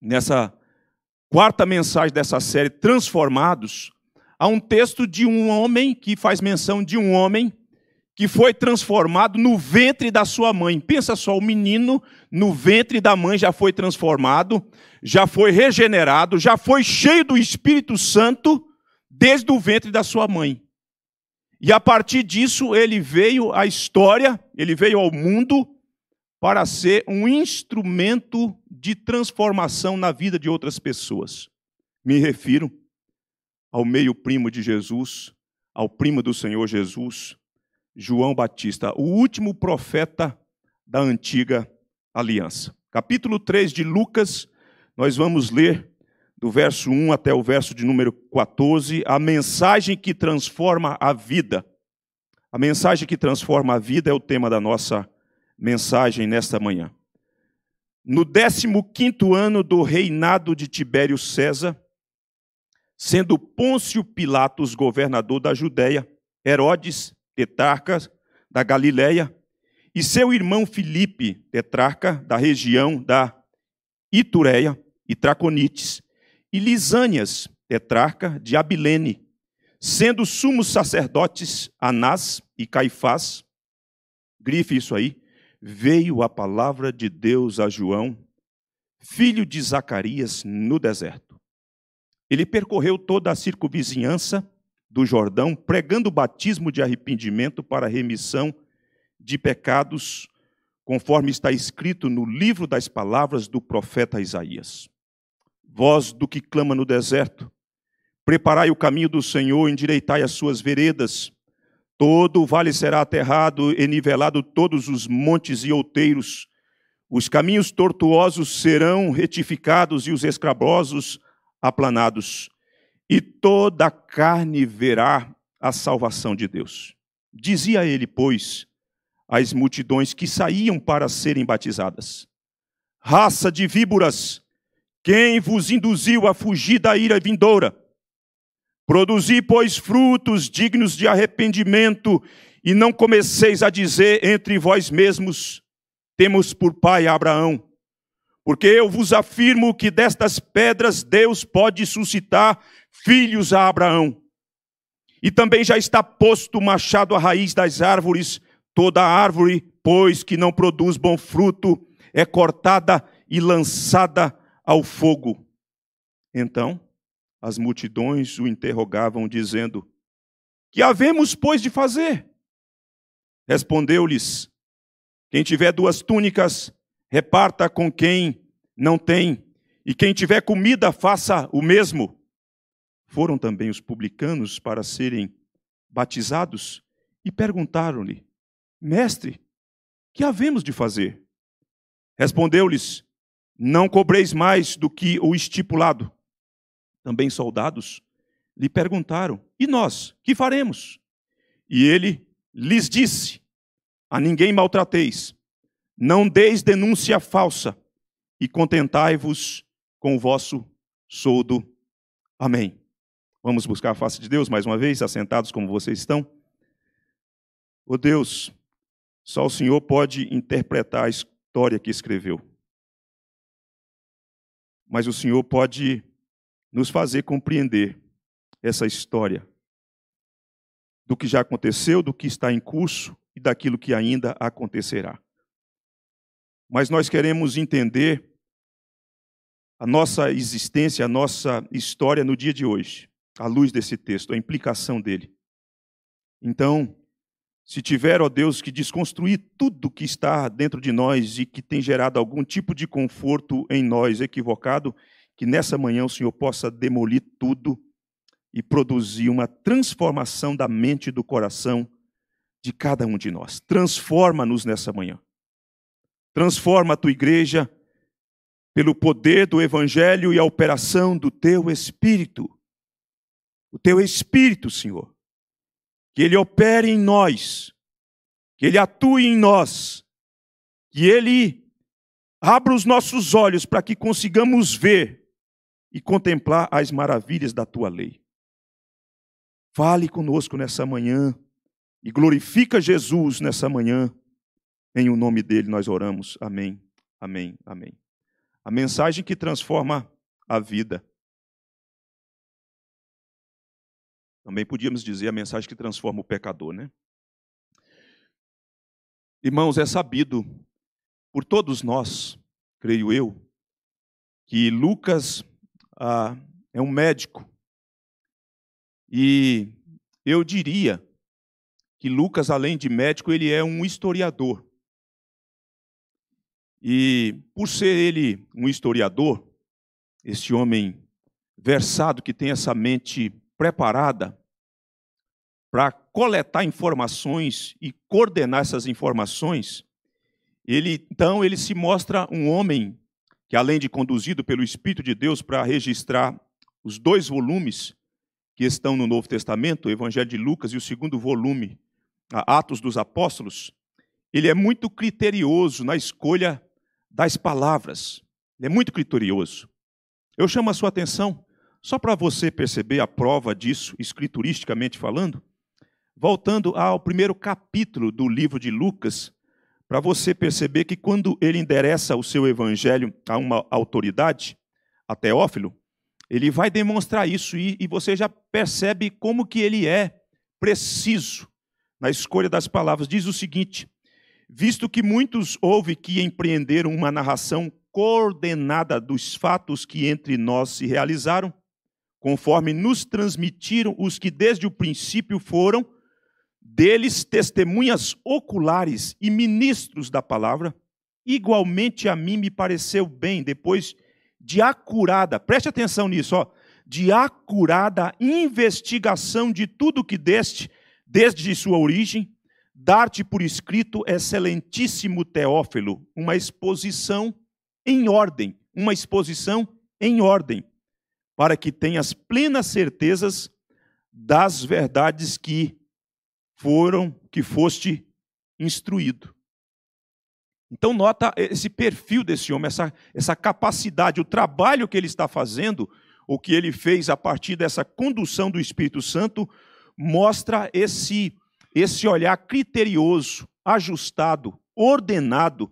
nessa quarta mensagem dessa série, Transformados, há um texto de um homem que faz menção de um homem que foi transformado no ventre da sua mãe. Pensa só, o menino no ventre da mãe já foi transformado, já foi regenerado, já foi cheio do Espírito Santo desde o ventre da sua mãe. E a partir disso ele veio à história, ele veio ao mundo para ser um instrumento de transformação na vida de outras pessoas. Me refiro ao meio primo de Jesus, ao primo do Senhor Jesus, João Batista, o último profeta da antiga aliança. Capítulo 3 de Lucas, nós vamos ler do verso 1 até o verso de número 14, a mensagem que transforma a vida. A mensagem que transforma a vida é o tema da nossa mensagem nesta manhã. No 15 ano do reinado de Tibério César, sendo Pôncio Pilatos governador da Judéia, Herodes, tetrarca da Galiléia, e seu irmão Filipe, tetrarca da região da Itureia e Traconites, e Lisânias, tetrarca de Abilene, sendo sumos sacerdotes Anás e Caifás, grife isso aí, veio a palavra de Deus a João, filho de Zacarias, no deserto. Ele percorreu toda a circunvizinhança do Jordão, pregando o batismo de arrependimento para remissão de pecados, conforme está escrito no livro das palavras do profeta Isaías. Voz do que clama no deserto, preparai o caminho do Senhor, endireitai as suas veredas. Todo o vale será aterrado e nivelado todos os montes e outeiros. Os caminhos tortuosos serão retificados e os escabrosos aplanados. E toda a carne verá a salvação de Deus. Dizia ele, pois, às multidões que saíam para serem batizadas: Raça de víboras, quem vos induziu a fugir da ira vindoura? Produzi, pois, frutos dignos de arrependimento, e não comeceis a dizer entre vós mesmos: Temos por pai Abraão. Porque eu vos afirmo que destas pedras Deus pode suscitar filhos a Abraão. E também já está posto o machado à raiz das árvores, toda árvore, pois, que não produz bom fruto, é cortada e lançada ao fogo. Então, as multidões o interrogavam, dizendo: Que havemos, pois, de fazer? Respondeu-lhes: Quem tiver duas túnicas, reparta com quem não tem, e quem tiver comida, faça o mesmo. Foram também os publicanos para serem batizados e perguntaram-lhe: Mestre, que havemos de fazer? Respondeu-lhes: Não cobreis mais do que o estipulado, também soldados, lhe perguntaram: E nós, que faremos? E ele lhes disse: A ninguém maltrateis, não deis denúncia falsa, e contentai-vos com o vosso soldo. Amém. Vamos buscar a face de Deus mais uma vez, assentados como vocês estão. Ô oh Deus, só o Senhor pode interpretar a história que escreveu. Mas o Senhor pode nos fazer compreender essa história do que já aconteceu, do que está em curso e daquilo que ainda acontecerá. Mas nós queremos entender a nossa existência, a nossa história no dia de hoje, à luz desse texto, a implicação dele. Então, se tiver, ó Deus, que desconstruir tudo que está dentro de nós e que tem gerado algum tipo de conforto em nós equivocado, que nessa manhã o Senhor possa demolir tudo e produzir uma transformação da mente e do coração de cada um de nós. Transforma-nos nessa manhã. Transforma a tua igreja pelo poder do Evangelho e a operação do teu Espírito. O teu Espírito, Senhor. Que ele opere em nós, que ele atue em nós, que ele abra os nossos olhos para que consigamos ver e contemplar as maravilhas da tua lei. Fale conosco nessa manhã e glorifica Jesus nessa manhã. Em o nome dele nós oramos. Amém. Amém. Amém. A mensagem que transforma a vida. Também podíamos dizer a mensagem que transforma o pecador, né? Irmãos, é sabido por todos nós, creio eu, que Lucas ah, é um médico. E eu diria que Lucas, além de médico, ele é um historiador. E por ser ele um historiador, esse homem versado que tem essa mente preparada para coletar informações e coordenar essas informações, ele então ele se mostra um homem que além de conduzido pelo Espírito de Deus para registrar os dois volumes que estão no Novo Testamento, o Evangelho de Lucas e o segundo volume, Atos dos Apóstolos, ele é muito criterioso na escolha das palavras. Ele é muito criterioso. Eu chamo a sua atenção, só para você perceber a prova disso, escrituristicamente falando, voltando ao primeiro capítulo do livro de Lucas, para você perceber que quando ele endereça o seu evangelho a uma autoridade, a Teófilo, ele vai demonstrar isso e, e você já percebe como que ele é preciso na escolha das palavras. Diz o seguinte: visto que muitos houve que empreenderam uma narração coordenada dos fatos que entre nós se realizaram, conforme nos transmitiram os que desde o princípio foram deles testemunhas oculares e ministros da palavra, igualmente a mim me pareceu bem, depois de acurada, preste atenção nisso, ó, de acurada investigação de tudo que deste, desde sua origem, dar-te por escrito, excelentíssimo Teófilo, uma exposição em ordem, uma exposição em ordem, para que tenhas plenas certezas das verdades que foram que foste instruído. Então nota esse perfil desse homem, essa, essa capacidade, o trabalho que ele está fazendo, o que ele fez a partir dessa condução do Espírito Santo, mostra esse esse olhar criterioso, ajustado, ordenado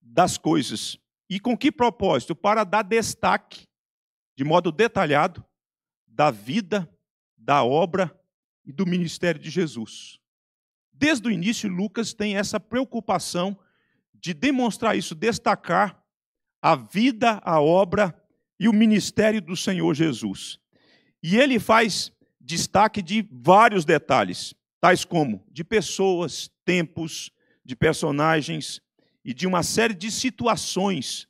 das coisas. E com que propósito? Para dar destaque, de modo detalhado, da vida, da obra e do ministério de Jesus. Desde o início, Lucas tem essa preocupação de demonstrar isso, destacar a vida, a obra e o ministério do Senhor Jesus. E ele faz destaque de vários detalhes, tais como de pessoas, tempos, de personagens e de uma série de situações,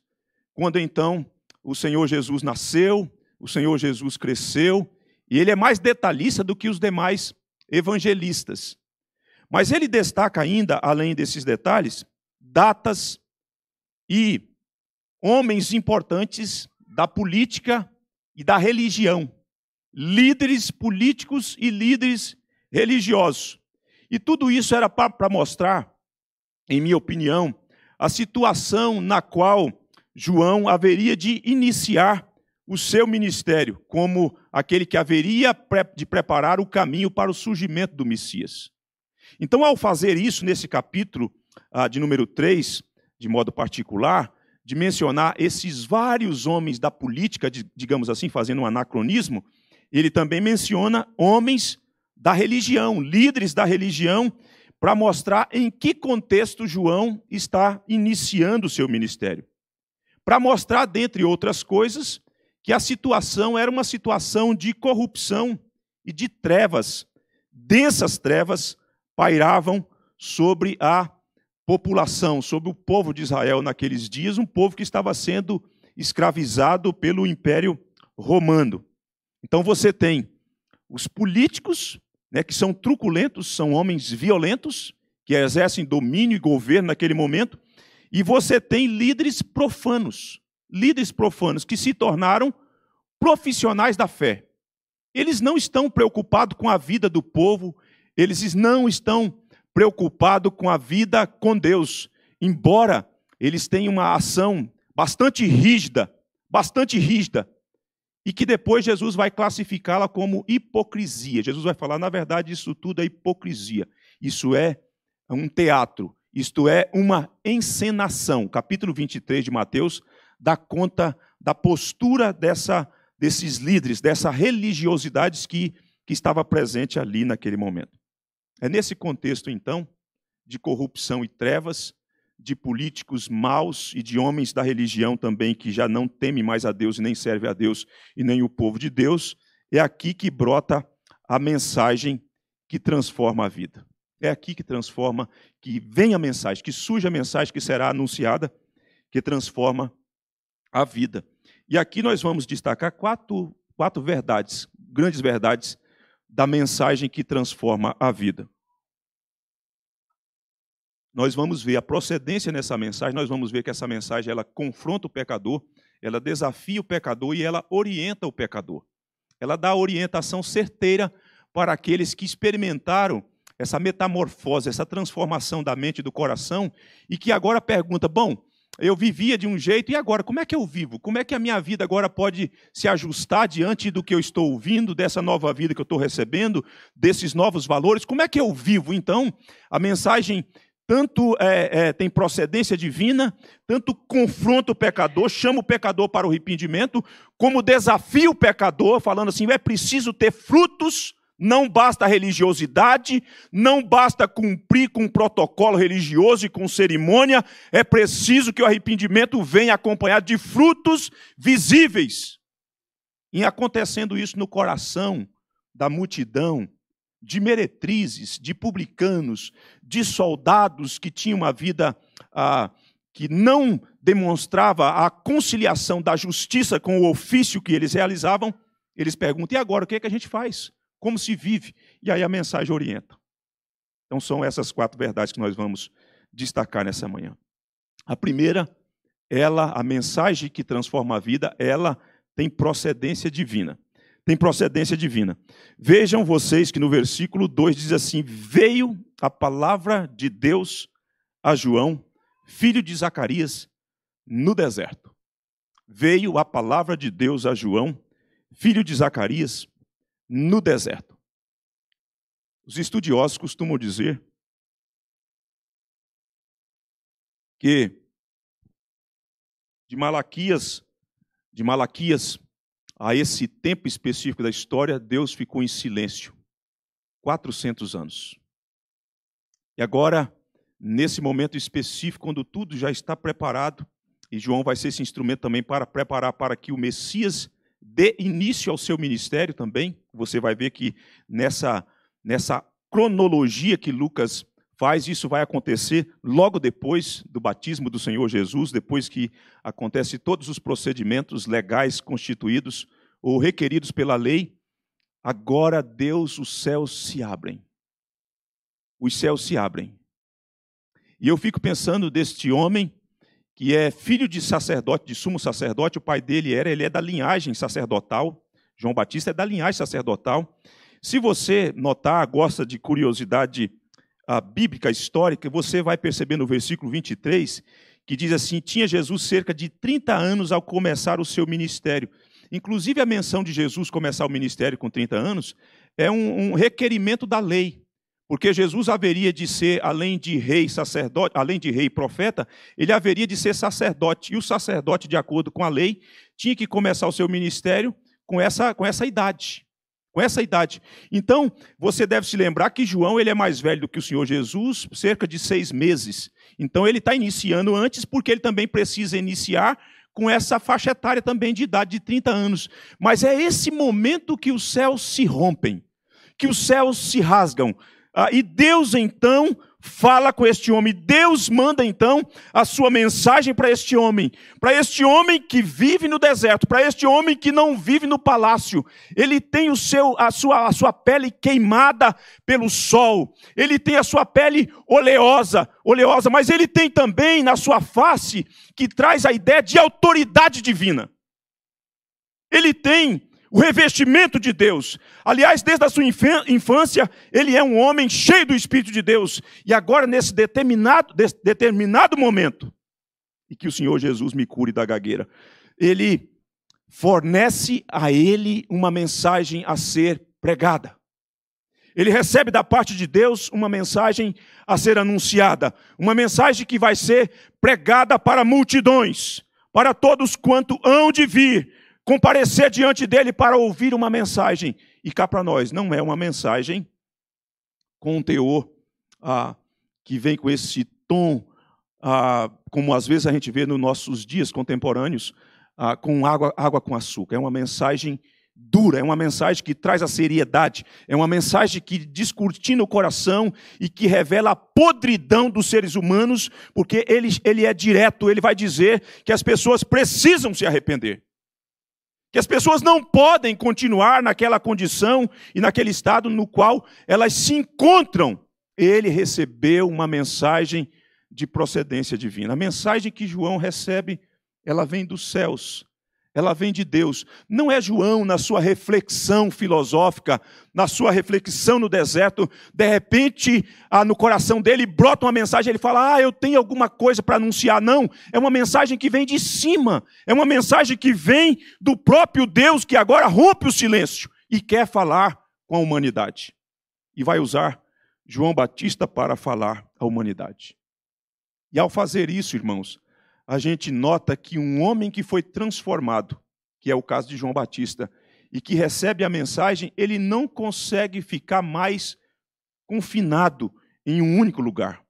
quando então o Senhor Jesus nasceu, o Senhor Jesus cresceu, e ele é mais detalhista do que os demais evangelistas. Mas ele destaca ainda, além desses detalhes, datas e homens importantes da política e da religião, líderes políticos e líderes religiosos. E tudo isso era para mostrar, em minha opinião, a situação na qual João haveria de iniciar o seu ministério, como aquele que haveria de preparar o caminho para o surgimento do Messias. Então, ao fazer isso nesse capítulo ah, de número 3, de modo particular, de mencionar esses vários homens da política, de, digamos assim, fazendo um anacronismo, ele também menciona homens da religião, líderes da religião, para mostrar em que contexto João está iniciando o seu ministério. Para mostrar, dentre outras coisas, que a situação era uma situação de corrupção e de trevas, densas trevas pairavam sobre a população, sobre o povo de Israel naqueles dias, um povo que estava sendo escravizado pelo Império Romano. Então você tem os políticos, né, que são truculentos, são homens violentos, que exercem domínio e governo naquele momento, e você tem líderes profanos, líderes profanos que se tornaram profissionais da fé. Eles não estão preocupados com a vida do povo, eles não estão preocupados com a vida com Deus, embora eles tenham uma ação bastante rígida, bastante rígida, e que depois Jesus vai classificá-la como hipocrisia. Jesus vai falar, na verdade, isso tudo é hipocrisia. Isso é um teatro, isto é uma encenação. capítulo 23 de Mateus dá conta da postura dessa, desses líderes, dessa religiosidade que, que estava presente ali naquele momento. É nesse contexto, então, de corrupção e trevas, de políticos maus e de homens da religião também que já não teme mais a Deus e nem serve a Deus e nem o povo de Deus, é aqui que brota a mensagem que transforma a vida. É aqui que transforma, que vem a mensagem, que surge a mensagem que será anunciada, que transforma a vida. E aqui nós vamos destacar quatro, quatro verdades, grandes verdades da mensagem que transforma a vida. Nós vamos ver a procedência nessa mensagem, nós vamos ver que essa mensagem ela confronta o pecador, ela desafia o pecador e ela orienta o pecador. Ela dá orientação certeira para aqueles que experimentaram essa metamorfose, essa transformação da mente e do coração e que agora pergunta: bom, eu vivia de um jeito, e agora? Como é que eu vivo? Como é que a minha vida agora pode se ajustar diante do que eu estou ouvindo, dessa nova vida que eu estou recebendo, desses novos valores? Como é que eu vivo? Então, a mensagem tanto é, é, tem procedência divina, tanto confronta o pecador, chama o pecador para o arrependimento, como desafia o pecador, falando assim: é preciso ter frutos não basta religiosidade, não basta cumprir com um protocolo religioso e com cerimônia, é preciso que o arrependimento venha acompanhado de frutos visíveis. E acontecendo isso no coração da multidão, de meretrizes, de publicanos, de soldados que tinham uma vida ah, que não demonstrava a conciliação da justiça com o ofício que eles realizavam, eles perguntam: e agora o que, é que a gente faz? como se vive. E aí a mensagem orienta. Então são essas quatro verdades que nós vamos destacar nessa manhã. A primeira, ela, a mensagem que transforma a vida, ela tem procedência divina. Tem procedência divina. Vejam vocês que no versículo 2 diz assim: Veio a palavra de Deus a João, filho de Zacarias, no deserto. Veio a palavra de Deus a João, filho de Zacarias, no deserto. Os estudiosos costumam dizer que de Malaquias, de Malaquias a esse tempo específico da história, Deus ficou em silêncio 400 anos. E agora, nesse momento específico, quando tudo já está preparado, e João vai ser esse instrumento também para preparar para que o Messias dê início ao seu ministério também, você vai ver que nessa, nessa cronologia que Lucas faz, isso vai acontecer logo depois do batismo do Senhor Jesus, depois que acontece todos os procedimentos legais constituídos ou requeridos pela lei. Agora, Deus, os céus se abrem. Os céus se abrem. E eu fico pensando deste homem que é filho de sacerdote, de sumo sacerdote, o pai dele era, ele é da linhagem sacerdotal, João Batista é da linhagem sacerdotal. Se você notar, gosta de curiosidade a ah, bíblica histórica, você vai perceber no versículo 23 que diz assim: Tinha Jesus cerca de 30 anos ao começar o seu ministério. Inclusive, a menção de Jesus começar o ministério com 30 anos é um, um requerimento da lei, porque Jesus haveria de ser, além de rei sacerdote, além de rei profeta, ele haveria de ser sacerdote. E o sacerdote, de acordo com a lei, tinha que começar o seu ministério com essa, com essa idade. Com essa idade. Então, você deve se lembrar que João ele é mais velho do que o Senhor Jesus, cerca de seis meses. Então, ele está iniciando antes, porque ele também precisa iniciar com essa faixa etária também de idade de 30 anos. Mas é esse momento que os céus se rompem, que os céus se rasgam. Ah, e Deus, então, fala com este homem. Deus manda então a sua mensagem para este homem, para este homem que vive no deserto, para este homem que não vive no palácio. Ele tem o seu, a, sua, a sua pele queimada pelo sol, ele tem a sua pele oleosa, oleosa, mas ele tem também na sua face que traz a ideia de autoridade divina. Ele tem o revestimento de Deus. Aliás, desde a sua infância, ele é um homem cheio do Espírito de Deus. E agora, nesse determinado, determinado momento, e que o Senhor Jesus me cure da gagueira, ele fornece a ele uma mensagem a ser pregada. Ele recebe da parte de Deus uma mensagem a ser anunciada, uma mensagem que vai ser pregada para multidões, para todos quanto hão de vir comparecer diante dele para ouvir uma mensagem. E cá para nós, não é uma mensagem com um teor ah, que vem com esse tom, ah, como às vezes a gente vê nos nossos dias contemporâneos, ah, com água, água com açúcar. É uma mensagem dura, é uma mensagem que traz a seriedade, é uma mensagem que descortina o coração e que revela a podridão dos seres humanos, porque ele, ele é direto, ele vai dizer que as pessoas precisam se arrepender. Que as pessoas não podem continuar naquela condição e naquele estado no qual elas se encontram. Ele recebeu uma mensagem de procedência divina. A mensagem que João recebe, ela vem dos céus ela vem de Deus. Não é João, na sua reflexão filosófica, na sua reflexão no deserto, de repente, ah, no coração dele brota uma mensagem, ele fala: Ah, eu tenho alguma coisa para anunciar. Não, é uma mensagem que vem de cima, é uma mensagem que vem do próprio Deus que agora rompe o silêncio e quer falar com a humanidade. E vai usar João Batista para falar à humanidade. E ao fazer isso, irmãos, a gente nota que um homem que foi transformado, que é o caso de João Batista, e que recebe a mensagem, ele não consegue ficar mais confinado em um único lugar.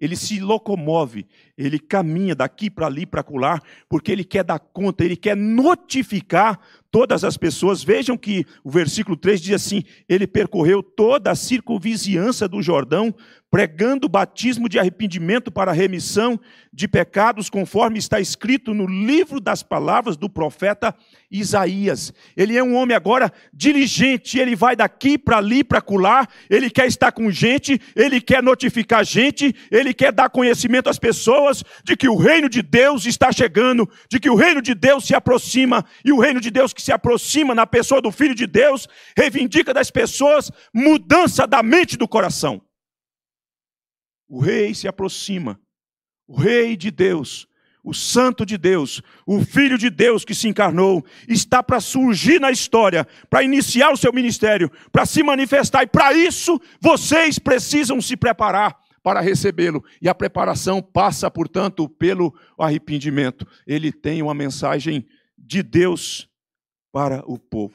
Ele se locomove, ele caminha daqui para ali, para colar, porque ele quer dar conta, ele quer notificar todas as pessoas. Vejam que o versículo 3 diz assim: ele percorreu toda a circunvizinhança do Jordão, pregando o batismo de arrependimento para remissão de pecados, conforme está escrito no livro das palavras do profeta Isaías. Ele é um homem agora diligente, ele vai daqui para ali, para colar, ele quer estar com gente, ele quer notificar gente, ele quer dar conhecimento às pessoas de que o reino de Deus está chegando, de que o reino de Deus se aproxima, e o reino de Deus que se aproxima na pessoa do Filho de Deus reivindica das pessoas mudança da mente do coração. O rei se aproxima, o rei de Deus, o santo de Deus, o filho de Deus que se encarnou, está para surgir na história, para iniciar o seu ministério, para se manifestar, e para isso vocês precisam se preparar para recebê-lo. E a preparação passa, portanto, pelo arrependimento. Ele tem uma mensagem de Deus para o povo.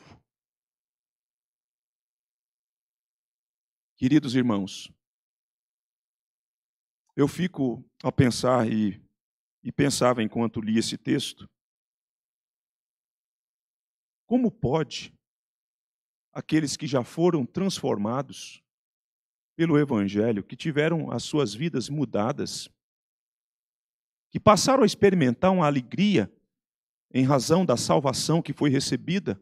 Queridos irmãos, eu fico a pensar e, e pensava enquanto li esse texto, como pode aqueles que já foram transformados pelo Evangelho, que tiveram as suas vidas mudadas, que passaram a experimentar uma alegria em razão da salvação que foi recebida,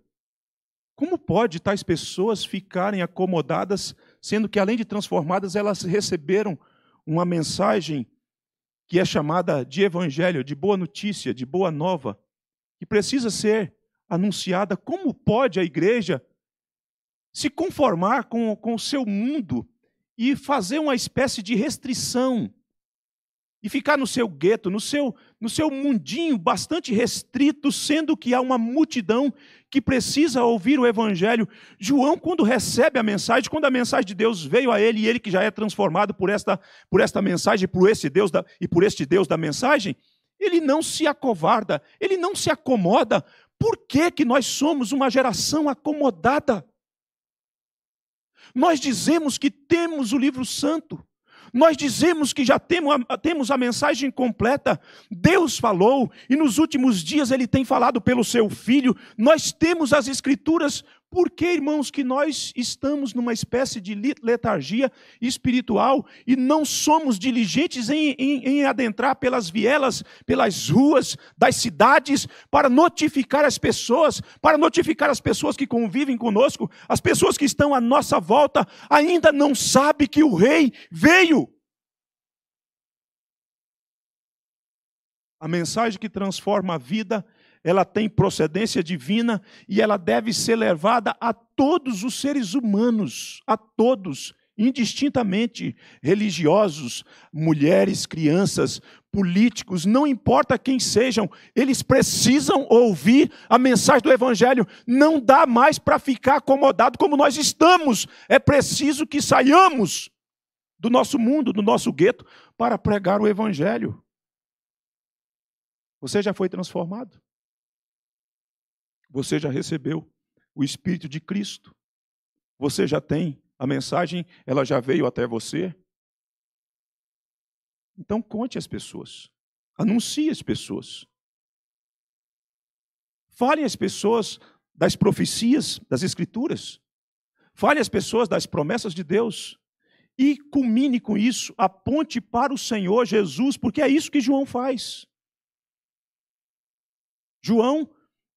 como pode tais pessoas ficarem acomodadas, sendo que além de transformadas, elas receberam uma mensagem que é chamada de evangelho, de boa notícia, de boa nova, que precisa ser anunciada. Como pode a igreja se conformar com, com o seu mundo e fazer uma espécie de restrição e ficar no seu gueto, no seu, no seu mundinho bastante restrito, sendo que há uma multidão que precisa ouvir o Evangelho. João, quando recebe a mensagem, quando a mensagem de Deus veio a ele, e ele que já é transformado por esta, por esta mensagem por esse Deus da, e por este Deus da mensagem, ele não se acovarda, ele não se acomoda. Por que, que nós somos uma geração acomodada? Nós dizemos que temos o livro santo. Nós dizemos que já temos a, temos a mensagem completa. Deus falou e nos últimos dias ele tem falado pelo seu filho. Nós temos as escrituras por que, irmãos, que nós estamos numa espécie de letargia espiritual e não somos diligentes em, em, em, adentrar pelas vielas, pelas ruas das cidades, para notificar as pessoas, para notificar as pessoas que convivem conosco, as pessoas que estão à nossa volta, ainda não sabe que o rei veio? A mensagem que transforma a vida ela tem procedência divina e ela deve ser levada a todos os seres humanos, a todos, indistintamente, religiosos, mulheres, crianças, políticos, não importa quem sejam, eles precisam ouvir a mensagem do evangelho. Não dá mais para ficar acomodado como nós estamos. É preciso que saiamos do nosso mundo, do nosso gueto, para pregar o Evangelho. Você já foi transformado? Você já recebeu o Espírito de Cristo. Você já tem a mensagem, ela já veio até você. Então conte às pessoas, anuncie às pessoas. Fale às pessoas das profecias das Escrituras. Fale às pessoas das promessas de Deus. E culmine com isso, aponte para o Senhor Jesus, porque é isso que João faz. João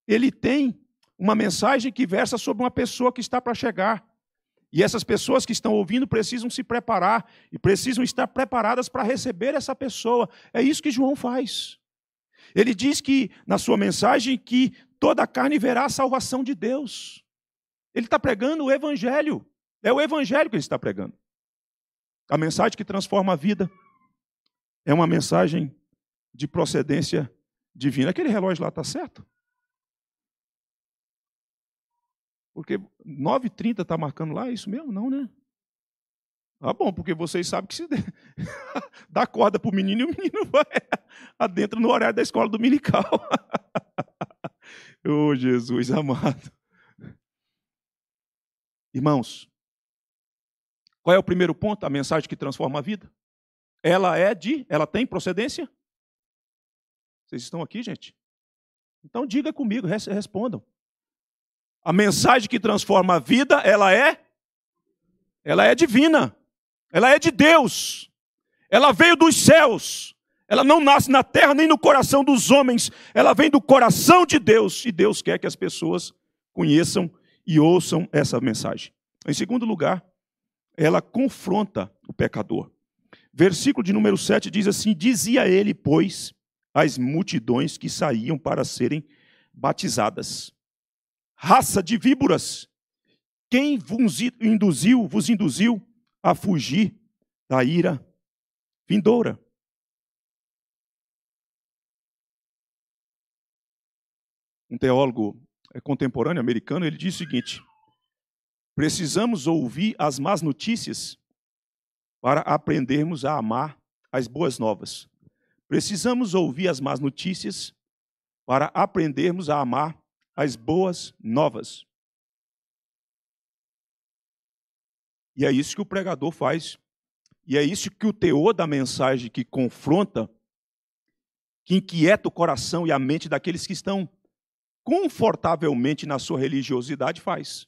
ele tem uma mensagem que versa sobre uma pessoa que está para chegar. E essas pessoas que estão ouvindo precisam se preparar e precisam estar preparadas para receber essa pessoa. É isso que João faz. Ele diz que na sua mensagem que toda a carne verá a salvação de Deus. Ele está pregando o evangelho. É o evangelho que ele está pregando. A mensagem que transforma a vida é uma mensagem de procedência divina. Aquele relógio lá está certo? Porque 9h30 está marcando lá, é isso mesmo? Não, né? Ah, bom, porque vocês sabem que se dá corda para o menino e o menino vai adentro no horário da escola dominical. Ô oh, Jesus amado. Irmãos, qual é o primeiro ponto? A mensagem que transforma a vida? Ela é de, ela tem procedência? Vocês estão aqui, gente? Então diga comigo, respondam. A mensagem que transforma a vida, ela é ela é divina. Ela é de Deus. Ela veio dos céus. Ela não nasce na terra nem no coração dos homens. Ela vem do coração de Deus e Deus quer que as pessoas conheçam e ouçam essa mensagem. Em segundo lugar, ela confronta o pecador. Versículo de número 7 diz assim: Dizia ele, pois, às multidões que saíam para serem batizadas raça de víboras, quem vos induziu, vos induziu a fugir da ira vindoura? Um teólogo é, contemporâneo americano, ele diz o seguinte: Precisamos ouvir as más notícias para aprendermos a amar as boas novas. Precisamos ouvir as más notícias para aprendermos a amar as boas novas. E é isso que o pregador faz. E é isso que o teor da mensagem que confronta, que inquieta o coração e a mente daqueles que estão confortavelmente na sua religiosidade faz.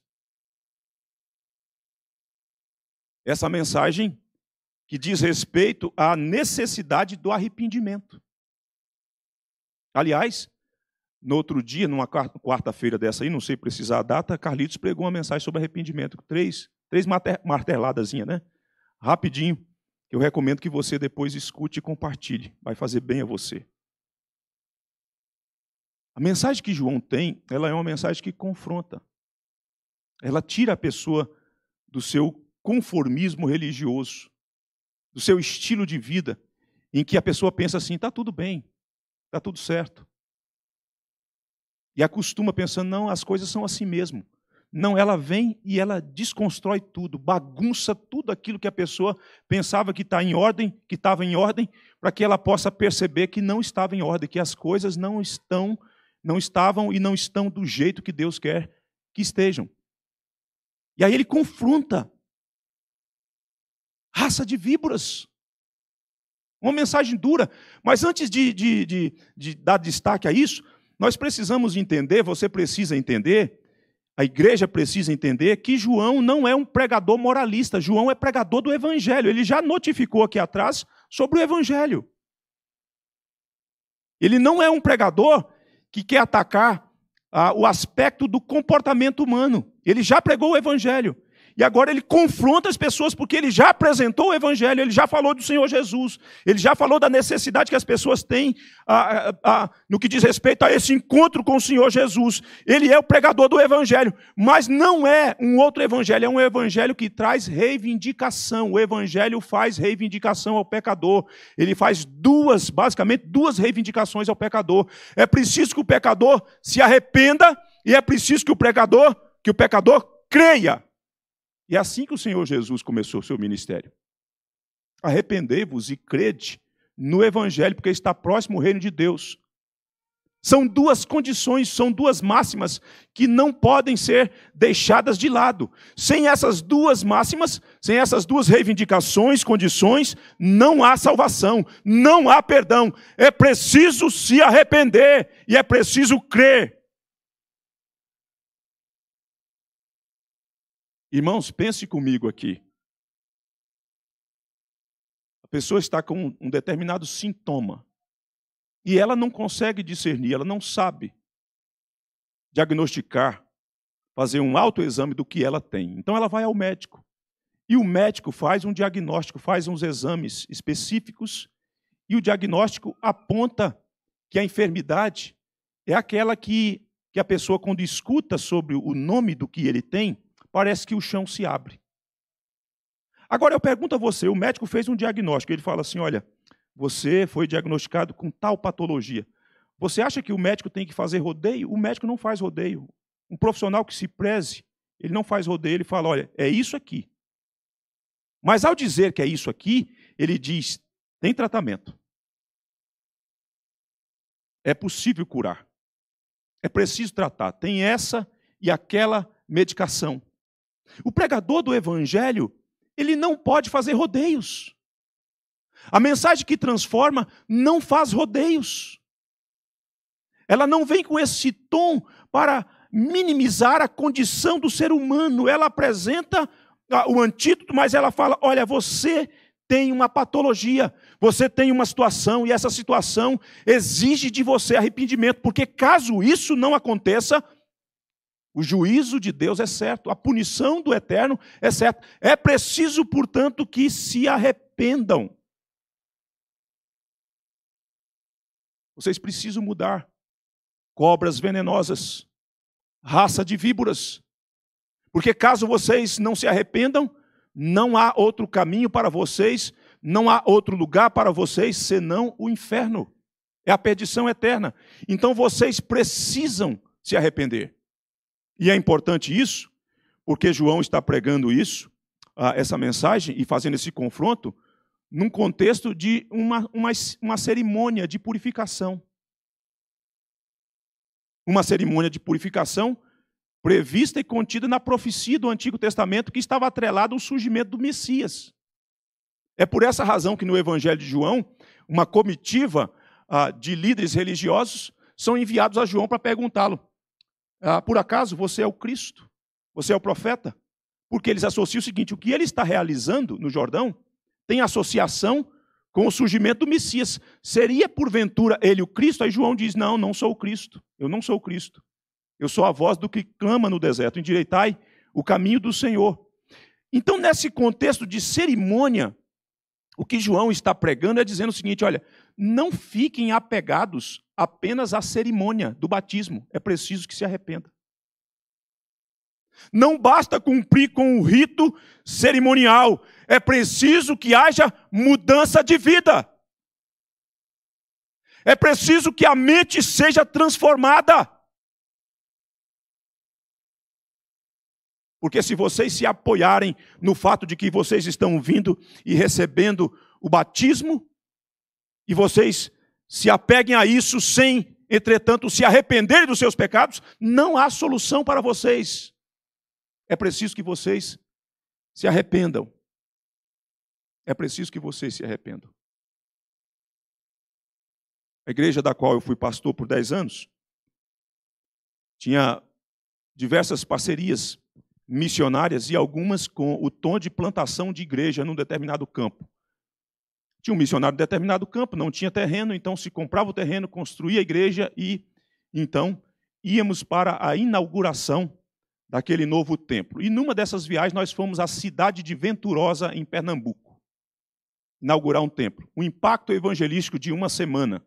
Essa mensagem que diz respeito à necessidade do arrependimento. Aliás, no outro dia, numa quarta-feira dessa aí, não sei precisar a data, Carlitos pregou uma mensagem sobre arrependimento. Três, três marteladazinhas, né? Rapidinho. Eu recomendo que você depois escute e compartilhe. Vai fazer bem a você. A mensagem que João tem, ela é uma mensagem que confronta. Ela tira a pessoa do seu conformismo religioso, do seu estilo de vida, em que a pessoa pensa assim: está tudo bem, está tudo certo. E acostuma pensando, não, as coisas são assim mesmo. Não, ela vem e ela desconstrói tudo, bagunça tudo aquilo que a pessoa pensava que está em ordem, que estava em ordem, para que ela possa perceber que não estava em ordem, que as coisas não estão, não estavam e não estão do jeito que Deus quer que estejam. E aí ele confronta raça de víboras. Uma mensagem dura, mas antes de, de, de, de dar destaque a isso, nós precisamos entender, você precisa entender, a igreja precisa entender que João não é um pregador moralista, João é pregador do evangelho. Ele já notificou aqui atrás sobre o evangelho. Ele não é um pregador que quer atacar ah, o aspecto do comportamento humano. Ele já pregou o evangelho. E agora ele confronta as pessoas porque ele já apresentou o evangelho, ele já falou do Senhor Jesus, ele já falou da necessidade que as pessoas têm a, a, a, no que diz respeito a esse encontro com o Senhor Jesus. Ele é o pregador do evangelho, mas não é um outro evangelho, é um evangelho que traz reivindicação. O evangelho faz reivindicação ao pecador. Ele faz duas, basicamente duas reivindicações ao pecador. É preciso que o pecador se arrependa e é preciso que o pregador, que o pecador creia e é assim que o Senhor Jesus começou o seu ministério. Arrependei-vos e crede no Evangelho, porque está próximo o reino de Deus. São duas condições, são duas máximas que não podem ser deixadas de lado. Sem essas duas máximas, sem essas duas reivindicações, condições, não há salvação, não há perdão. É preciso se arrepender e é preciso crer Irmãos, pense comigo aqui. A pessoa está com um determinado sintoma e ela não consegue discernir, ela não sabe diagnosticar, fazer um autoexame do que ela tem. Então ela vai ao médico. E o médico faz um diagnóstico, faz uns exames específicos, e o diagnóstico aponta que a enfermidade é aquela que, que a pessoa, quando escuta sobre o nome do que ele tem, parece que o chão se abre. Agora eu pergunto a você: o médico fez um diagnóstico, ele fala assim: olha, você foi diagnosticado com tal patologia. Você acha que o médico tem que fazer rodeio? O médico não faz rodeio. Um profissional que se preze, ele não faz rodeio, ele fala: olha, é isso aqui. Mas ao dizer que é isso aqui, ele diz: tem tratamento. É possível curar. É preciso tratar. Tem essa e aquela medicação. O pregador do evangelho, ele não pode fazer rodeios. A mensagem que transforma não faz rodeios. Ela não vem com esse tom para minimizar a condição do ser humano. Ela apresenta o antídoto, mas ela fala: olha, você tem uma patologia, você tem uma situação e essa situação exige de você arrependimento, porque caso isso não aconteça, o juízo de Deus é certo, a punição do eterno é certa. É preciso, portanto, que se arrependam. Vocês precisam mudar. Cobras venenosas, raça de víboras. Porque caso vocês não se arrependam, não há outro caminho para vocês, não há outro lugar para vocês senão o inferno. É a perdição eterna. Então vocês precisam se arrepender. E é importante isso, porque João está pregando isso, ah, essa mensagem, e fazendo esse confronto, num contexto de uma, uma, uma cerimônia de purificação. Uma cerimônia de purificação prevista e contida na profecia do Antigo Testamento que estava atrelada ao surgimento do Messias. É por essa razão que no Evangelho de João, uma comitiva ah, de líderes religiosos são enviados a João para perguntá-lo: ah, por acaso você é o Cristo? Você é o profeta? Porque eles associam o seguinte: o que ele está realizando no Jordão tem associação com o surgimento do Messias. Seria porventura ele o Cristo? Aí João diz: Não, não sou o Cristo. Eu não sou o Cristo. Eu sou a voz do que clama no deserto. Endireitai o caminho do Senhor. Então, nesse contexto de cerimônia, o que João está pregando é dizendo o seguinte: olha, não fiquem apegados apenas a cerimônia do batismo. É preciso que se arrependa. Não basta cumprir com o rito cerimonial, é preciso que haja mudança de vida. É preciso que a mente seja transformada. Porque se vocês se apoiarem no fato de que vocês estão vindo e recebendo o batismo, e vocês se apeguem a isso sem, entretanto, se arrependerem dos seus pecados, não há solução para vocês. É preciso que vocês se arrependam. É preciso que vocês se arrependam. A igreja da qual eu fui pastor por 10 anos tinha diversas parcerias missionárias e algumas com o tom de plantação de igreja num determinado campo. Tinha um missionário de determinado campo, não tinha terreno, então se comprava o terreno, construía a igreja e então íamos para a inauguração daquele novo templo. E numa dessas viagens nós fomos à cidade de Venturosa, em Pernambuco, inaugurar um templo. Um impacto evangelístico de uma semana,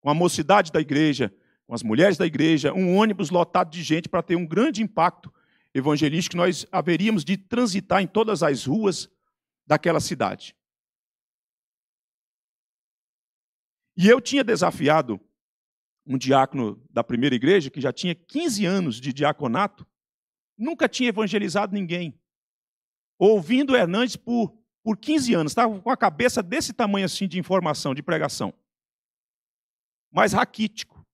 com a mocidade da igreja, com as mulheres da igreja, um ônibus lotado de gente para ter um grande impacto evangelístico. Nós haveríamos de transitar em todas as ruas daquela cidade. E eu tinha desafiado um diácono da primeira igreja, que já tinha 15 anos de diaconato, nunca tinha evangelizado ninguém. Ouvindo Hernandes por, por 15 anos, estava com a cabeça desse tamanho assim de informação, de pregação. Mas raquítico.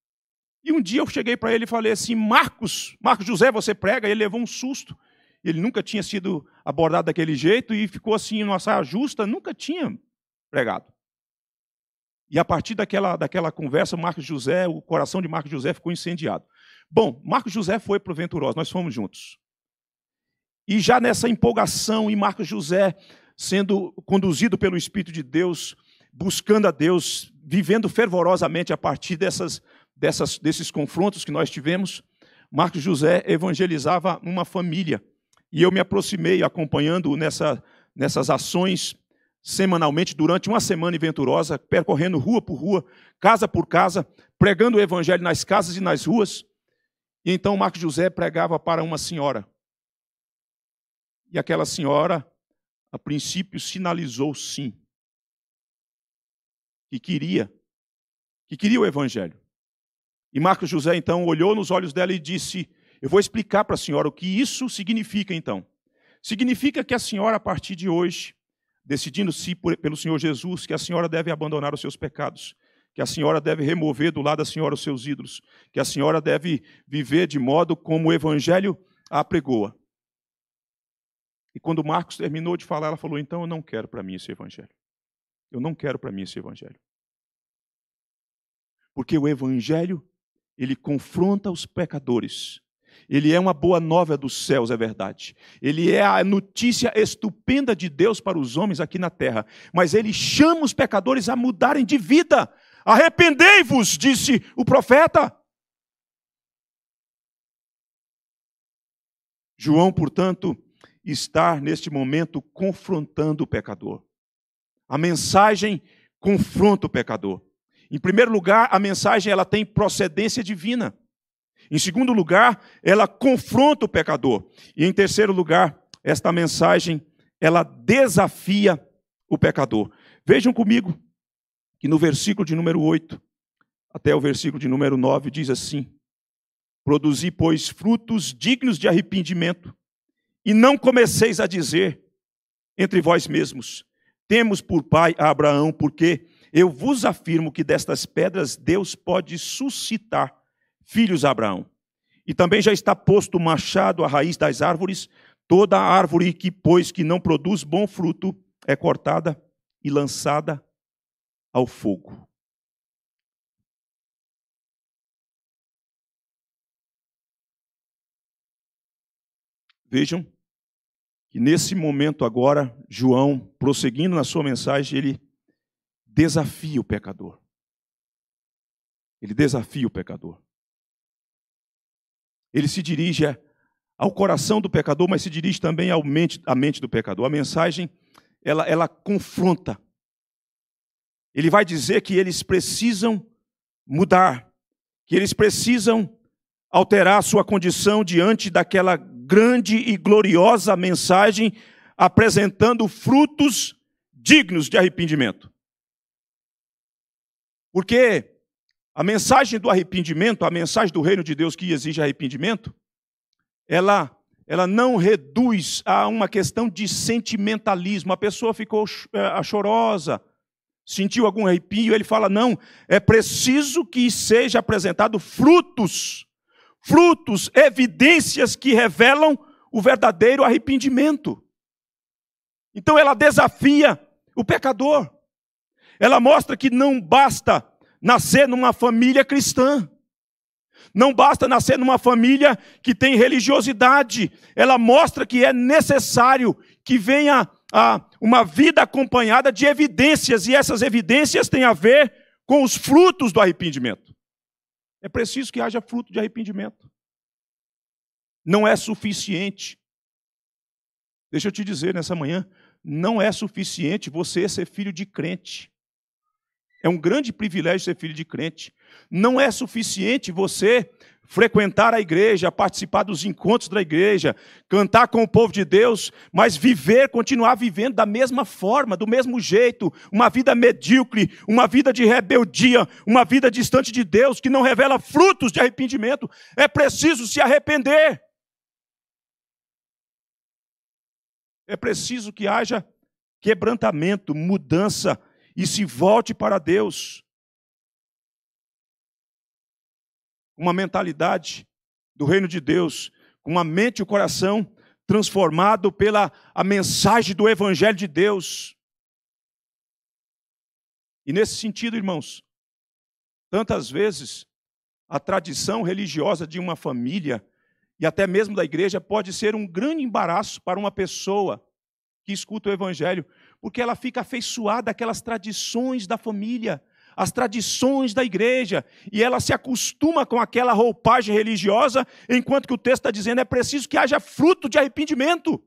E um dia eu cheguei para ele e falei assim: Marcos, Marcos José, você prega? Ele levou um susto. Ele nunca tinha sido abordado daquele jeito e ficou assim, numa saia justa, nunca tinha pregado. E a partir daquela, daquela conversa, Marcos José, o coração de Marcos José ficou incendiado. Bom, Marcos José foi para o Venturoso, nós fomos juntos. E já nessa empolgação, e Marcos José sendo conduzido pelo Espírito de Deus, buscando a Deus, vivendo fervorosamente a partir dessas, dessas, desses confrontos que nós tivemos, Marcos José evangelizava uma família. E eu me aproximei, acompanhando nessa, nessas ações, semanalmente durante uma semana venturosa, percorrendo rua por rua, casa por casa, pregando o evangelho nas casas e nas ruas. E então Marcos José pregava para uma senhora. E aquela senhora, a princípio, sinalizou sim que queria, que queria o evangelho. E Marcos José então olhou nos olhos dela e disse: "Eu vou explicar para a senhora o que isso significa então. Significa que a senhora a partir de hoje decidindo-se pelo Senhor Jesus que a senhora deve abandonar os seus pecados, que a senhora deve remover do lado da senhora os seus ídolos, que a senhora deve viver de modo como o evangelho a apregoa. E quando Marcos terminou de falar, ela falou: "Então eu não quero para mim esse evangelho. Eu não quero para mim esse evangelho." Porque o evangelho ele confronta os pecadores ele é uma boa nova dos céus, é verdade. Ele é a notícia estupenda de Deus para os homens aqui na terra. Mas ele chama os pecadores a mudarem de vida. Arrependei-vos, disse o profeta. João, portanto, está neste momento confrontando o pecador. A mensagem confronta o pecador. Em primeiro lugar, a mensagem ela tem procedência divina. Em segundo lugar, ela confronta o pecador. E em terceiro lugar, esta mensagem, ela desafia o pecador. Vejam comigo que no versículo de número 8 até o versículo de número 9 diz assim: Produzi, pois, frutos dignos de arrependimento, e não comeceis a dizer entre vós mesmos: Temos por pai a Abraão, porque eu vos afirmo que destas pedras Deus pode suscitar filhos a Abraão. E também já está posto o machado à raiz das árvores, toda árvore que, pois, que não produz bom fruto, é cortada e lançada ao fogo. Vejam que nesse momento agora, João, prosseguindo na sua mensagem, ele desafia o pecador. Ele desafia o pecador. Ele se dirige ao coração do pecador, mas se dirige também à mente, à mente do pecador. A mensagem, ela, ela confronta. Ele vai dizer que eles precisam mudar, que eles precisam alterar sua condição diante daquela grande e gloriosa mensagem, apresentando frutos dignos de arrependimento. Porque a mensagem do arrependimento, a mensagem do reino de Deus que exige arrependimento, ela, ela não reduz a uma questão de sentimentalismo. A pessoa ficou é, chorosa, sentiu algum arrepio, ele fala: não, é preciso que seja apresentado frutos, frutos, evidências que revelam o verdadeiro arrependimento. Então ela desafia o pecador. Ela mostra que não basta nascer numa família cristã. Não basta nascer numa família que tem religiosidade, ela mostra que é necessário que venha a, uma vida acompanhada de evidências, e essas evidências têm a ver com os frutos do arrependimento. É preciso que haja fruto de arrependimento. Não é suficiente. Deixa eu te dizer nessa manhã, não é suficiente você ser filho de crente. É um grande privilégio ser filho de crente. Não é suficiente você frequentar a igreja, participar dos encontros da igreja, cantar com o povo de Deus, mas viver, continuar vivendo da mesma forma, do mesmo jeito, uma vida medíocre, uma vida de rebeldia, uma vida distante de Deus, que não revela frutos de arrependimento. É preciso se arrepender. É preciso que haja quebrantamento, mudança, e se volte para Deus. Uma mentalidade do reino de Deus, com a mente e o coração transformado pela a mensagem do evangelho de Deus. E nesse sentido, irmãos, tantas vezes a tradição religiosa de uma família e até mesmo da igreja pode ser um grande embaraço para uma pessoa que escuta o evangelho, porque ela fica afeiçoada àquelas tradições da família, às tradições da igreja, e ela se acostuma com aquela roupagem religiosa, enquanto que o texto está dizendo é preciso que haja fruto de arrependimento.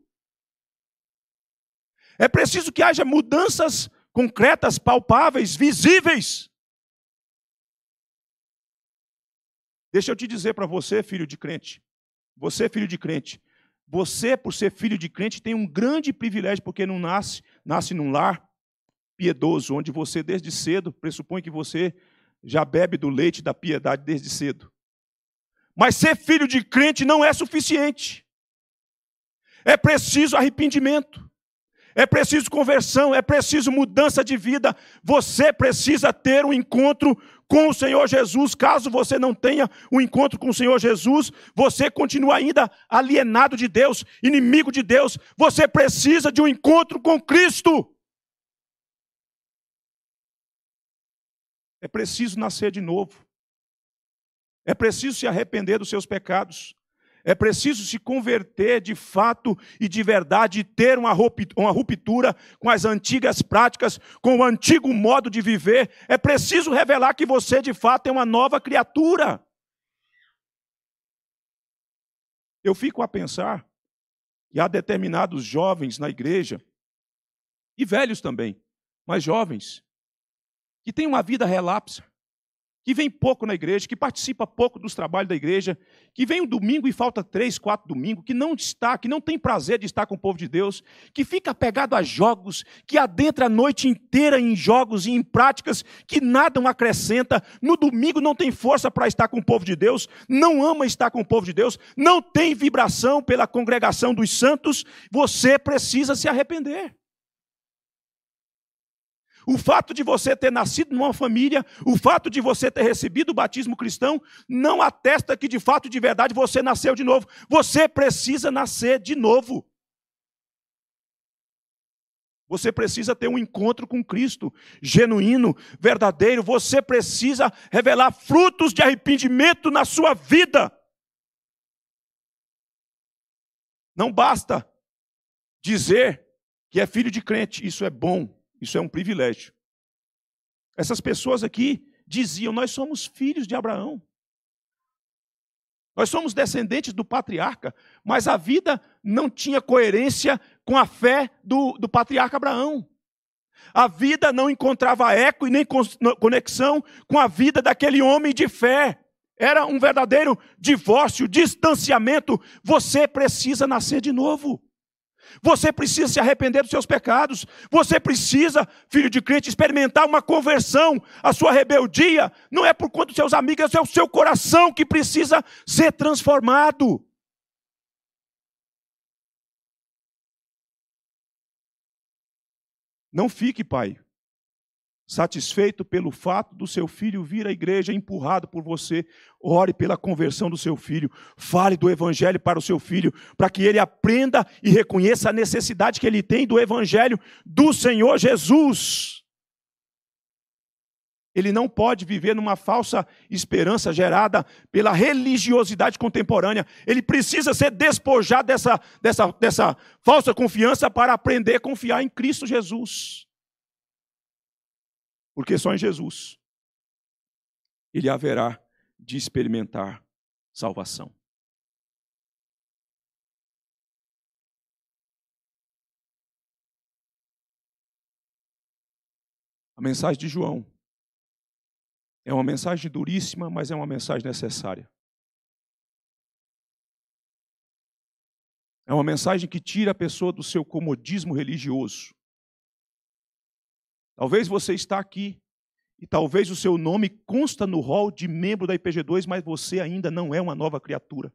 É preciso que haja mudanças concretas, palpáveis, visíveis. Deixa eu te dizer para você, filho de crente, você, filho de crente, você, por ser filho de crente, tem um grande privilégio, porque não nasce, nasce num lar piedoso, onde você desde cedo pressupõe que você já bebe do leite da piedade desde cedo. Mas ser filho de crente não é suficiente. É preciso arrependimento é preciso conversão, é preciso mudança de vida. Você precisa ter um encontro com o Senhor Jesus. Caso você não tenha um encontro com o Senhor Jesus, você continua ainda alienado de Deus, inimigo de Deus. Você precisa de um encontro com Cristo. É preciso nascer de novo. É preciso se arrepender dos seus pecados. É preciso se converter de fato e de verdade, ter uma ruptura com as antigas práticas, com o antigo modo de viver. É preciso revelar que você de fato é uma nova criatura. Eu fico a pensar que há determinados jovens na igreja, e velhos também, mas jovens, que têm uma vida relapsa que vem pouco na igreja, que participa pouco dos trabalhos da igreja, que vem um domingo e falta três, quatro domingos, que não está, que não tem prazer de estar com o povo de Deus, que fica pegado a jogos, que adentra a noite inteira em jogos e em práticas que nada acrescenta, no domingo não tem força para estar com o povo de Deus, não ama estar com o povo de Deus, não tem vibração pela congregação dos santos, você precisa se arrepender. O fato de você ter nascido numa família, o fato de você ter recebido o batismo cristão, não atesta que de fato, de verdade, você nasceu de novo. Você precisa nascer de novo. Você precisa ter um encontro com Cristo, genuíno, verdadeiro. Você precisa revelar frutos de arrependimento na sua vida. Não basta dizer que é filho de crente, isso é bom. Isso é um privilégio. Essas pessoas aqui diziam: Nós somos filhos de Abraão. Nós somos descendentes do patriarca, mas a vida não tinha coerência com a fé do, do patriarca Abraão. A vida não encontrava eco e nem conexão com a vida daquele homem de fé. Era um verdadeiro divórcio, distanciamento. Você precisa nascer de novo. Você precisa se arrepender dos seus pecados. Você precisa, filho de crente, experimentar uma conversão. A sua rebeldia não é por conta dos seus amigos, é o seu coração que precisa ser transformado. Não fique, pai, satisfeito pelo fato do seu filho vir à igreja empurrado por você, ore pela conversão do seu filho, fale do evangelho para o seu filho, para que ele aprenda e reconheça a necessidade que ele tem do evangelho do Senhor Jesus. Ele não pode viver numa falsa esperança gerada pela religiosidade contemporânea. Ele precisa ser despojado dessa, dessa, dessa falsa confiança para aprender a confiar em Cristo Jesus. Porque só em Jesus ele haverá de experimentar salvação. A mensagem de João é uma mensagem duríssima, mas é uma mensagem necessária. É uma mensagem que tira a pessoa do seu comodismo religioso Talvez você está aqui e talvez o seu nome consta no rol de membro da IPG2, mas você ainda não é uma nova criatura.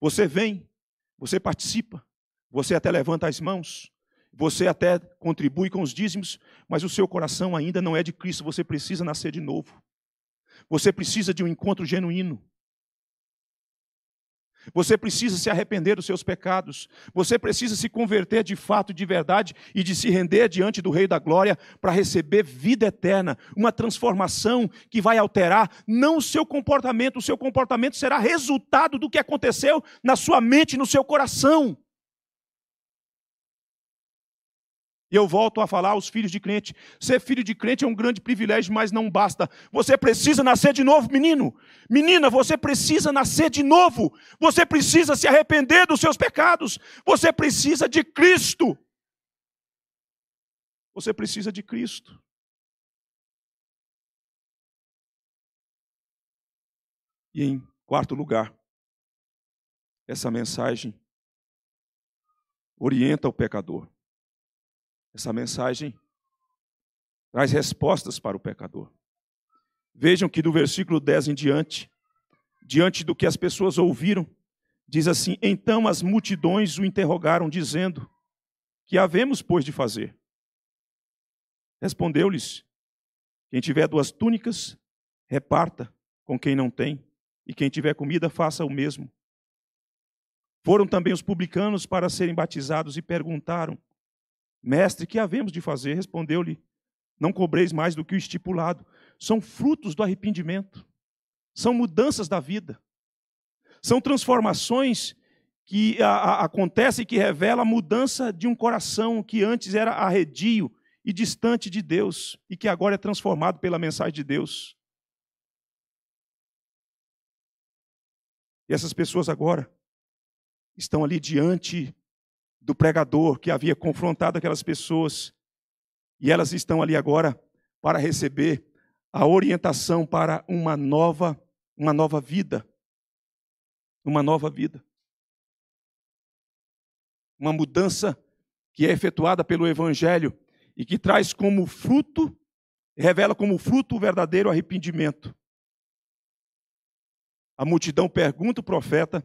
Você vem, você participa, você até levanta as mãos, você até contribui com os dízimos, mas o seu coração ainda não é de Cristo, você precisa nascer de novo. Você precisa de um encontro genuíno. Você precisa se arrepender dos seus pecados. Você precisa se converter de fato, de verdade e de se render diante do Rei da Glória para receber vida eterna, uma transformação que vai alterar não o seu comportamento, o seu comportamento será resultado do que aconteceu na sua mente, no seu coração. E eu volto a falar aos filhos de crente: ser filho de crente é um grande privilégio, mas não basta. Você precisa nascer de novo, menino. Menina, você precisa nascer de novo. Você precisa se arrepender dos seus pecados. Você precisa de Cristo. Você precisa de Cristo. E em quarto lugar, essa mensagem orienta o pecador. Essa mensagem traz respostas para o pecador. Vejam que do versículo 10 em diante, diante do que as pessoas ouviram, diz assim: Então as multidões o interrogaram, dizendo: Que havemos, pois, de fazer? Respondeu-lhes: Quem tiver duas túnicas, reparta com quem não tem, e quem tiver comida, faça o mesmo. Foram também os publicanos para serem batizados e perguntaram: Mestre, que havemos de fazer? Respondeu-lhe: Não cobreis mais do que o estipulado. São frutos do arrependimento, são mudanças da vida, são transformações que a, a, acontece e que revela a mudança de um coração que antes era arredio e distante de Deus e que agora é transformado pela mensagem de Deus. E essas pessoas agora estão ali diante do pregador que havia confrontado aquelas pessoas. E elas estão ali agora para receber a orientação para uma nova, uma nova vida. Uma nova vida. Uma mudança que é efetuada pelo evangelho e que traz como fruto, revela como fruto o verdadeiro arrependimento. A multidão pergunta o profeta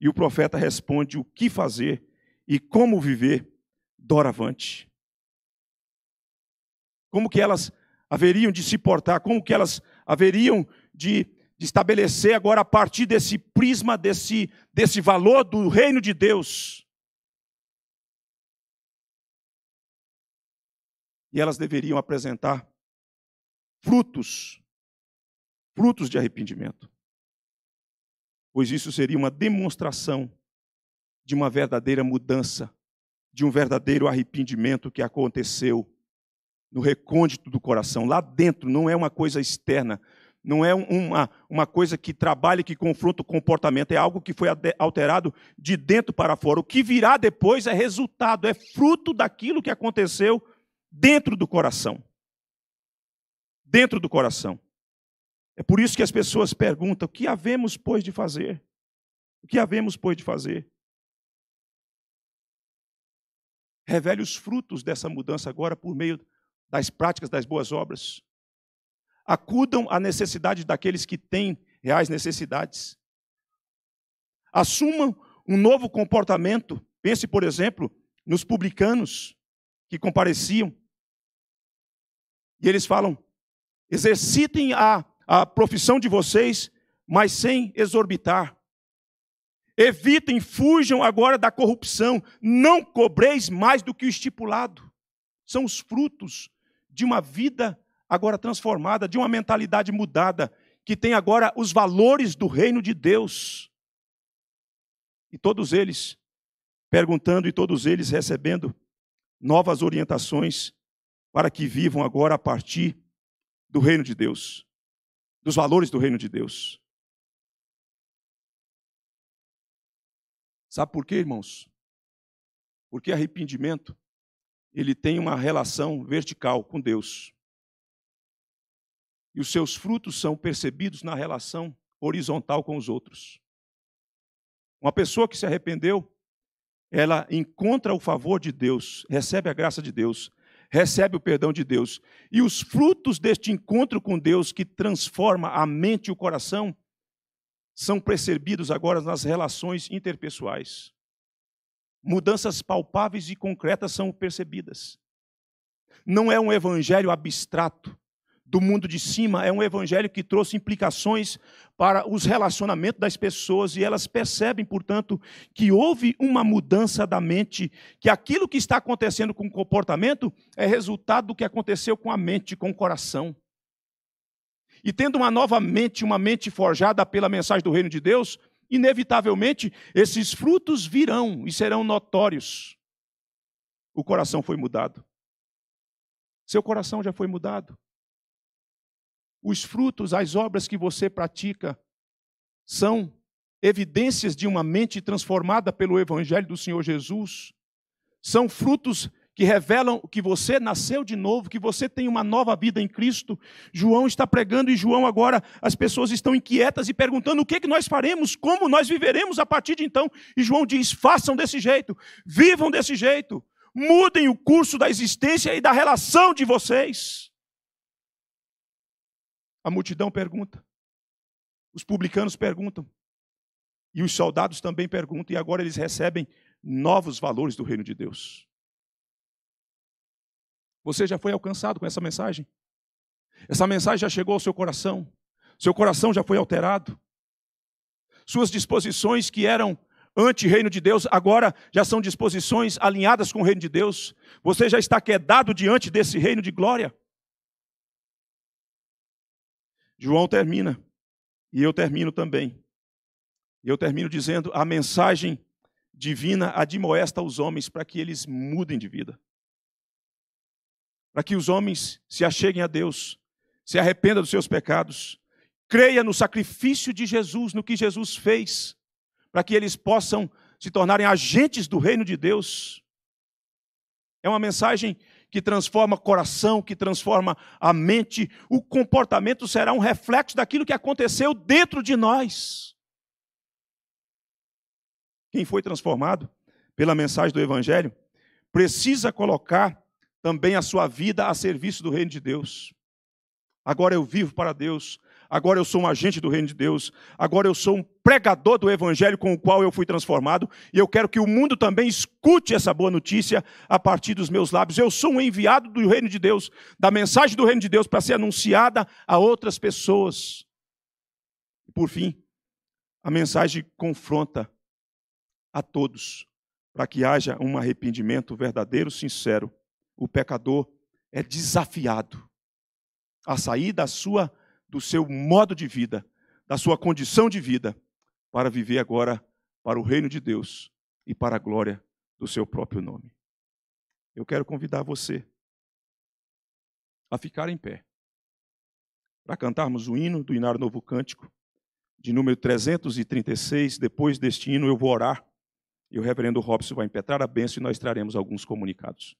e o profeta responde o que fazer e como viver doravante. Como que elas haveriam de se portar, como que elas haveriam de, de estabelecer agora a partir desse prisma, desse, desse valor do reino de Deus. E elas deveriam apresentar frutos, frutos de arrependimento. Pois isso seria uma demonstração de uma verdadeira mudança, de um verdadeiro arrependimento que aconteceu no recôndito do coração, lá dentro, não é uma coisa externa, não é uma, uma coisa que trabalha, que confronta o comportamento, é algo que foi alterado de dentro para fora. O que virá depois é resultado, é fruto daquilo que aconteceu dentro do coração. Dentro do coração. É por isso que as pessoas perguntam: o que havemos, pois, de fazer? O que havemos, pois, de fazer? Revele os frutos dessa mudança agora por meio das práticas das boas obras. Acudam à necessidade daqueles que têm reais necessidades. Assumam um novo comportamento. Pense, por exemplo, nos publicanos que compareciam. E eles falam: exercitem a, a profissão de vocês, mas sem exorbitar. Evitem, fujam agora da corrupção. Não cobreis mais do que o estipulado. São os frutos de uma vida agora transformada, de uma mentalidade mudada, que tem agora os valores do reino de Deus. E todos eles perguntando e todos eles recebendo novas orientações para que vivam agora a partir do reino de Deus, dos valores do reino de Deus. Sabe por quê, irmãos? Porque arrependimento ele tem uma relação vertical com Deus. E os seus frutos são percebidos na relação horizontal com os outros. Uma pessoa que se arrependeu, ela encontra o favor de Deus, recebe a graça de Deus, recebe o perdão de Deus. E os frutos deste encontro com Deus, que transforma a mente e o coração, são percebidos agora nas relações interpessoais. Mudanças palpáveis e concretas são percebidas. Não é um evangelho abstrato do mundo de cima, é um evangelho que trouxe implicações para os relacionamentos das pessoas e elas percebem, portanto, que houve uma mudança da mente, que aquilo que está acontecendo com o comportamento é resultado do que aconteceu com a mente, com o coração e tendo uma nova mente, uma mente forjada pela mensagem do reino de Deus, inevitavelmente esses frutos virão e serão notórios. O coração foi mudado. Seu coração já foi mudado. Os frutos, as obras que você pratica são evidências de uma mente transformada pelo evangelho do Senhor Jesus. São frutos que revelam que você nasceu de novo, que você tem uma nova vida em Cristo. João está pregando e João agora as pessoas estão inquietas e perguntando o que, é que nós faremos, como nós viveremos a partir de então. E João diz: façam desse jeito, vivam desse jeito, mudem o curso da existência e da relação de vocês. A multidão pergunta, os publicanos perguntam, e os soldados também perguntam, e agora eles recebem novos valores do reino de Deus. Você já foi alcançado com essa mensagem? Essa mensagem já chegou ao seu coração? Seu coração já foi alterado? Suas disposições que eram anti-reino de Deus, agora já são disposições alinhadas com o reino de Deus. Você já está quedado diante desse reino de glória. João termina, e eu termino também. Eu termino dizendo: a mensagem divina admoesta os homens para que eles mudem de vida para que os homens se acheguem a Deus, se arrependa dos seus pecados, creia no sacrifício de Jesus, no que Jesus fez, para que eles possam se tornarem agentes do reino de Deus. É uma mensagem que transforma o coração, que transforma a mente. O comportamento será um reflexo daquilo que aconteceu dentro de nós. Quem foi transformado pela mensagem do Evangelho precisa colocar também a sua vida a serviço do reino de Deus. Agora eu vivo para Deus, agora eu sou um agente do reino de Deus, agora eu sou um pregador do evangelho com o qual eu fui transformado, e eu quero que o mundo também escute essa boa notícia a partir dos meus lábios. Eu sou um enviado do reino de Deus, da mensagem do reino de Deus para ser anunciada a outras pessoas. E por fim, a mensagem confronta a todos para que haja um arrependimento verdadeiro, sincero o pecador é desafiado a sair da sua do seu modo de vida, da sua condição de vida, para viver agora para o reino de Deus e para a glória do seu próprio nome. Eu quero convidar você a ficar em pé para cantarmos o hino do Inário Novo Cântico, de número 336. Depois deste hino, eu vou orar e o reverendo Robson vai impetrar a bênção e nós traremos alguns comunicados.